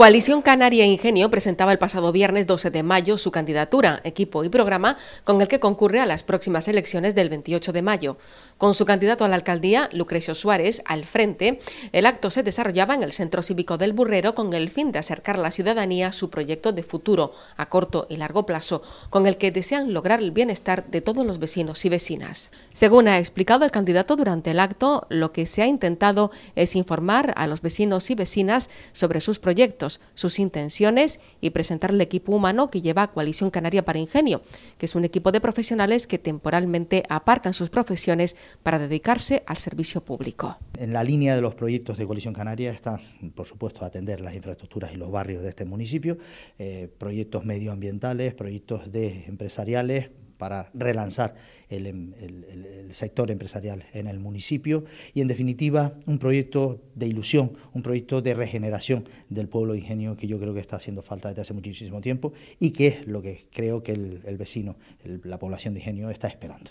Coalición Canaria Ingenio presentaba el pasado viernes 12 de mayo su candidatura, equipo y programa con el que concurre a las próximas elecciones del 28 de mayo. Con su candidato a la alcaldía, Lucrecio Suárez, al frente, el acto se desarrollaba en el Centro Cívico del Burrero con el fin de acercar a la ciudadanía su proyecto de futuro a corto y largo plazo, con el que desean lograr el bienestar de todos los vecinos y vecinas. Según ha explicado el candidato durante el acto, lo que se ha intentado es informar a los vecinos y vecinas sobre sus proyectos sus intenciones y presentar el equipo humano que lleva a Coalición Canaria para Ingenio, que es un equipo de profesionales que temporalmente apartan sus profesiones para dedicarse al servicio público. En la línea de los proyectos de Coalición Canaria están, por supuesto, atender las infraestructuras y los barrios de este municipio, eh, proyectos medioambientales, proyectos de empresariales, para relanzar em, el, sector empresarial en el municipio y en definitiva un proyecto de ilusión, un proyecto de regeneración del pueblo de ingenio que yo creo que está haciendo falta desde hace muchísimo tiempo y que es lo que creo que el vecino, la población de ingenio está esperando.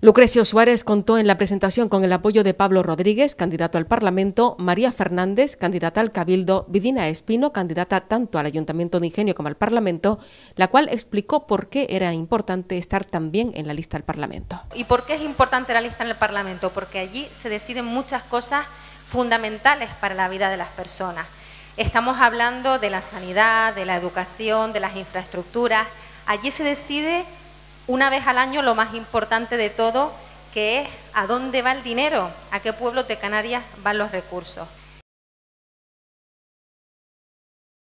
Lucrecio Suárez contó en la presentación con el apoyo de Pablo Rodríguez, candidato al Parlamento, María Fernández, candidata al Cabildo, Vidina Espino, candidata tanto al Ayuntamiento de Ingenio como al Parlamento, la cual explicó por qué era importante estar también en la lista del Parlamento. ¿Y por qué es importante la lista en el Parlamento? Porque allí se deciden muchas cosas fundamentales para la vida de las personas. Estamos hablando de la sanidad, de la educación, de las infraestructuras. Allí se decide una vez al año lo más importante de todo, que es a dónde va el dinero, a qué pueblo de Canarias van los recursos.